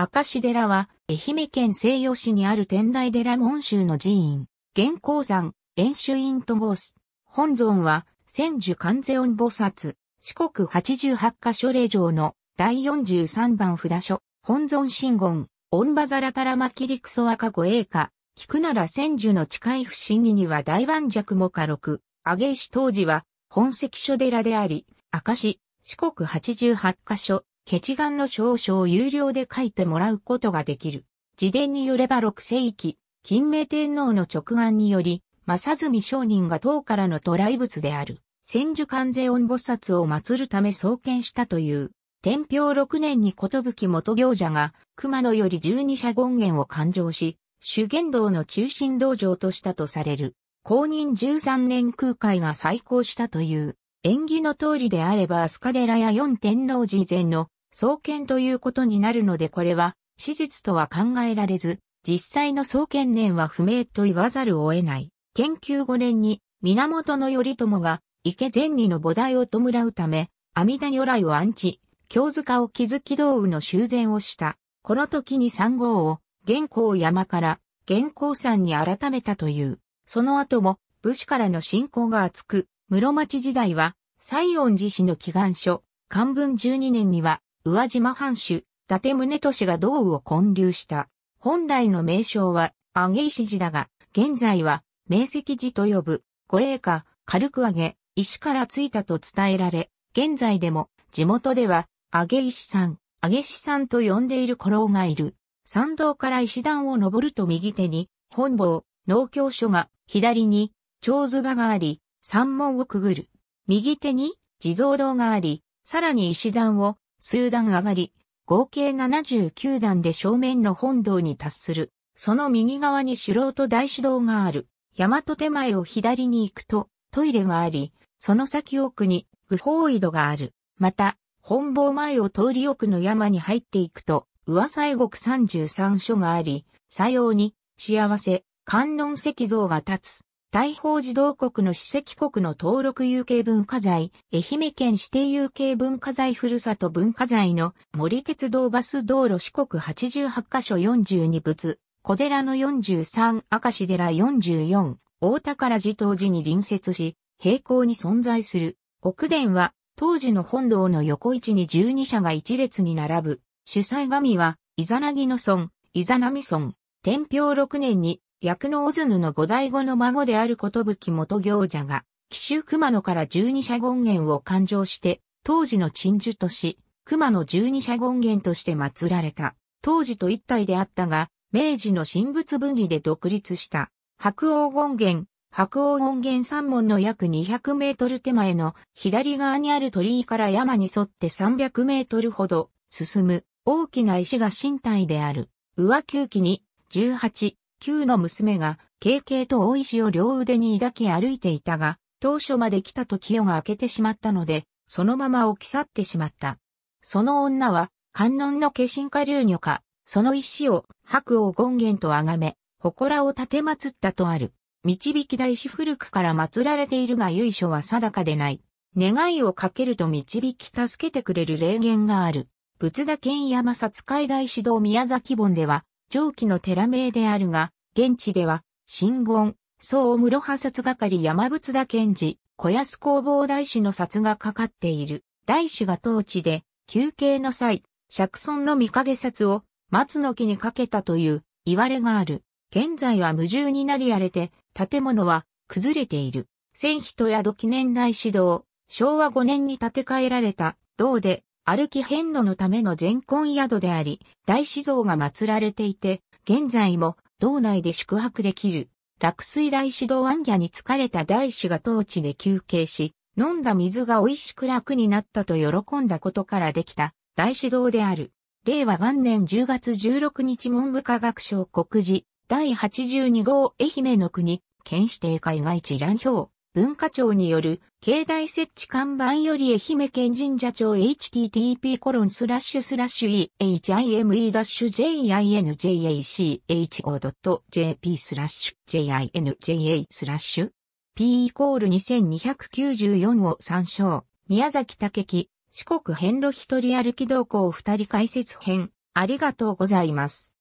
明石寺は、愛媛県西予市にある天台寺門宗の寺院、玄光山、円州院とゴース。本尊は、千住観世音菩薩、四国八十八箇所霊場の第四十三番札所、本尊神言、御馬皿からラきキリ赤子栄華、聞くなら千住の近い不審議には大盤弱も過録、揚げ石当時は、本石所寺であり、明石、四国八十八箇所、ケチガンの少々有料で書いてもらうことができる。自伝によれば6世紀、金明天皇の直眼により、正純商人が唐からの渡来物である、千住関税音菩薩を祀るため創建したという、天平6年に寿元行者が、熊野より十二社権現を勘定し、主言道の中心道場としたとされる。公認13年空海が再興したという、縁起の通りであればカデラや四天王寺前の送検ということになるのでこれは史実とは考えられず、実際の創建年は不明と言わざるを得ない。研究5年に源頼朝が池前里の菩提を弔うため、阿弥陀如来を安置、京塚を築き道具の修繕をした。この時に三号を玄光山から玄光山に改めたという。その後も武士からの信仰が厚く、室町時代は西園寺氏の祈願書、漢文12年には宇和島藩主、伊達宗敏が道具を建立した。本来の名称は、揚げ石寺だが、現在は、明石寺と呼ぶ、護衛か、軽く揚げ、石からついたと伝えられ、現在でも、地元では、揚げ石さん、揚げ石さんと呼んでいる古老がいる。参道から石段を登ると右手に、本坊、農協所が、左に、長図場があり、山門をくぐる。右手に、地蔵堂があり、さらに石段を数段上がり、合計79段で正面の本堂に達する。その右側に素人大師堂がある。山と手前を左に行くと、トイレがあり、その先奥に、不法井戸がある。また、本坊前を通り奥の山に入っていくと、噂西国33所があり、左様に、幸せ、観音石像が立つ。大宝児童国の史跡国の登録有形文化財、愛媛県指定有形文化財ふるさと文化財の森鉄道バス道路四国88カ所42仏、小寺の43、明石寺44、大宝寺当時に隣接し、平行に存在する。奥殿は、当時の本堂の横位置に12社が一列に並ぶ。主催神は、イザナギの村、イザナミ村、天平6年に役のオズヌの五代後の孫であることぶき元行者が、紀州熊野から十二社権現を勘定して、当時の鎮守とし、熊野十二社権現として祀られた。当時と一体であったが、明治の神仏分離で独立した。白王権現、白王権現三門の約200メートル手前の左側にある鳥居から山に沿って300メートルほど進む大きな石が身体である。上級記に18、旧の娘が、KK と大石を両腕に抱き歩いていたが、当初まで来たと清が開けてしまったので、そのまま置き去ってしまった。その女は、観音の化身化流女か、その石を、白を権現と崇め、祠を立て祀ったとある。導き大師古くから祀られているが由緒は定かでない。願いをかけると導き助けてくれる霊言がある。仏田県山札海大師堂宮崎本では、上記の寺名であるが、現地では、新言、総室派殺係山仏田賢治、小安工房大師の札がかかっている。大師が当地で、休憩の際、釈尊の御影札を松の木にかけたという言われがある。現在は無重になり荒れて、建物は崩れている。千人宿記念大師堂、昭和5年に建て替えられた、堂で、歩き遍路のための全婚宿であり、大師像が祀られていて、現在も道内で宿泊できる。落水大師道安家に疲れた大師が当地で休憩し、飲んだ水が美味しく楽になったと喜んだことからできた大師道である。令和元年10月16日文部科学省告示第82号愛媛の国、県指定海外地覧表。文化庁による、境内設置看板より愛媛県神社庁 http コロンスラッシュスラッシュ ehime-jinjacho.jp スラッシュ jinja スラッシュ p イコール2294を参照。宮崎武樹、四国遍路一人歩き同行二人解説編。ありがとうございます。